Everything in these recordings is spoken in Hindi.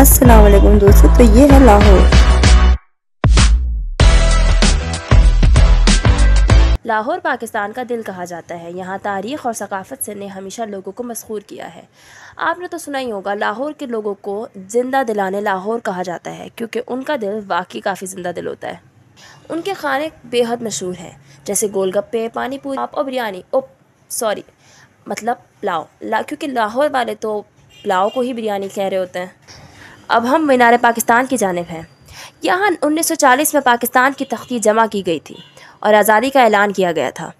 अस्सलाम वालेकुम दोस्तों तो ये है लाहौर लाहौर पाकिस्तान का दिल कहा जाता है यहाँ तारीख और सकाफत से ने हमेशा लोगों को मशहूर किया है आपने तो सुना ही होगा लाहौर के लोगों को ज़िंदा दिलाने लाहौर कहा जाता है क्योंकि उनका दिल वाकई काफ़ी ज़िंदा दिल होता है उनके खाने बेहद मशहूर हैं जैसे गोलगप्पे पानी पूरी और बिरयानी ओ सॉरी मतलब पुलाव ला क्योंकि लाहौर वाले तो पुलाव को ही बिरयानी कह रहे होते हैं अब हम मीनार पाकिस्तान की जानब हैं यहाँ 1940 में पाकिस्तान की तख्ती जमा की गई थी और आज़ादी का ऐलान किया गया था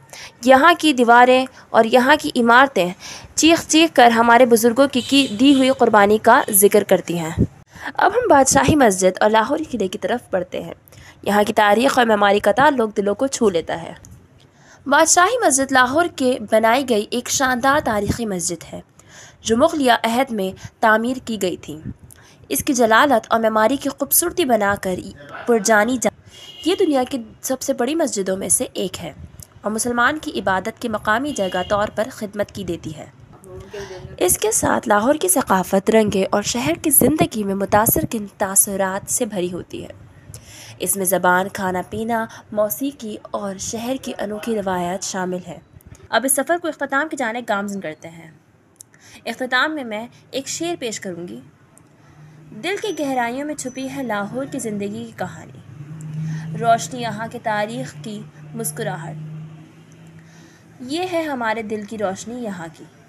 यहाँ की दीवारें और यहाँ की इमारतें चीख चीख कर हमारे बुज़ुर्गों की, की दी हुई क़ुरबानी का जिक्र करती हैं अब हम बादशाही मस्जिद और लाहौर किले की तरफ बढ़ते हैं यहाँ की तारीख और मेमारी का लोग दिलों को छू लेता है बादशाही मस्जिद लाहौर के बनाई गई एक शानदार तारीख़ी मस्जिद है जो मुग़लिया अहद में तामीर की गई थी इसकी जलालत और मेमारी की खूबसूरती बनाकर पुरजानी जा ये दुनिया की सबसे बड़ी मस्जिदों में से एक है और मुसलमान की इबादत की मकामी जगह तौर पर खिदमत की देती है इसके साथ लाहौर की सकाफ़त रंगे और शहर की ज़िंदगी में मुतासर के तसरत से भरी होती है इसमें ज़बान खाना पीना मौसीकी और शहर की अनोखी रवायात शामिल है अब इस सफ़र को अख्ताम के जाने गामजन करते हैं अख्ताम में मैं एक शेर पेश करूँगी दिल की गहराइयों में छुपी है लाहौर की ज़िंदगी की कहानी रोशनी यहाँ की तारीख की मुस्कुराहट ये है हमारे दिल की रोशनी यहाँ की